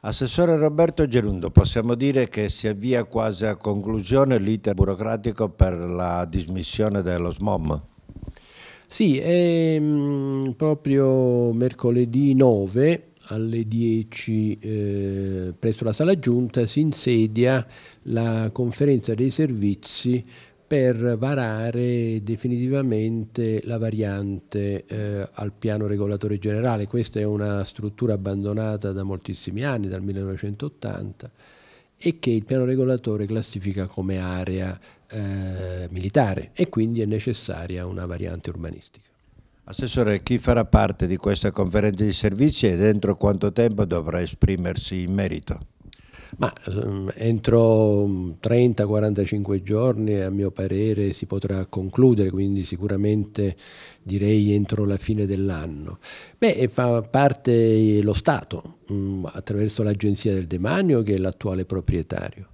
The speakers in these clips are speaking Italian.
Assessore Roberto Gerundo, possiamo dire che si avvia quasi a conclusione l'iter burocratico per la dismissione dello SMOM? Sì, è mm, proprio mercoledì 9 alle 10 eh, presso la sala giunta si insedia la conferenza dei servizi per varare definitivamente la variante eh, al piano regolatore generale. Questa è una struttura abbandonata da moltissimi anni, dal 1980, e che il piano regolatore classifica come area eh, militare e quindi è necessaria una variante urbanistica. Assessore, chi farà parte di questa conferenza di servizi e dentro quanto tempo dovrà esprimersi in merito? Ma ehm, entro 30-45 mm, giorni a mio parere si potrà concludere, quindi sicuramente direi entro la fine dell'anno. Beh, fa parte lo Stato mm, attraverso l'Agenzia del Demanio che è l'attuale proprietario.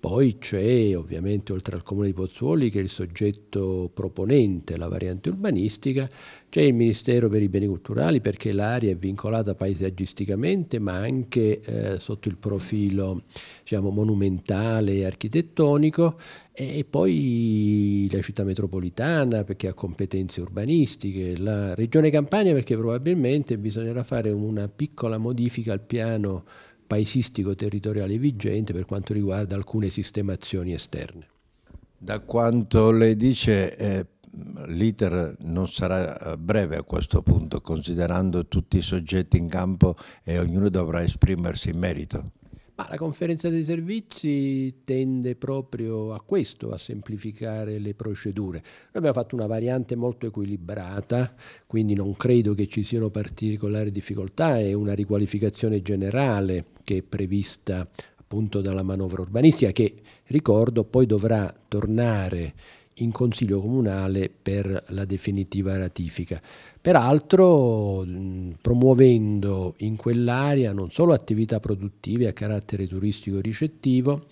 Poi c'è ovviamente oltre al Comune di Pozzuoli che è il soggetto proponente la variante urbanistica, c'è il Ministero per i beni culturali perché l'area è vincolata paesaggisticamente ma anche eh, sotto il profilo diciamo, monumentale e architettonico e poi la città metropolitana perché ha competenze urbanistiche, la regione Campania perché probabilmente bisognerà fare una piccola modifica al piano paesistico territoriale vigente per quanto riguarda alcune sistemazioni esterne. Da quanto lei dice eh, l'iter non sarà eh, breve a questo punto considerando tutti i soggetti in campo e ognuno dovrà esprimersi in merito. Ma la conferenza dei servizi tende proprio a questo, a semplificare le procedure. Noi abbiamo fatto una variante molto equilibrata, quindi non credo che ci siano particolari difficoltà, è una riqualificazione generale che è prevista appunto dalla manovra urbanistica che, ricordo, poi dovrà tornare in Consiglio Comunale per la definitiva ratifica. Peraltro promuovendo in quell'area non solo attività produttive a carattere turistico ricettivo,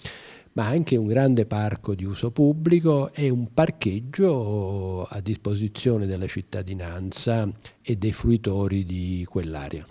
ma anche un grande parco di uso pubblico e un parcheggio a disposizione della cittadinanza e dei fruitori di quell'area.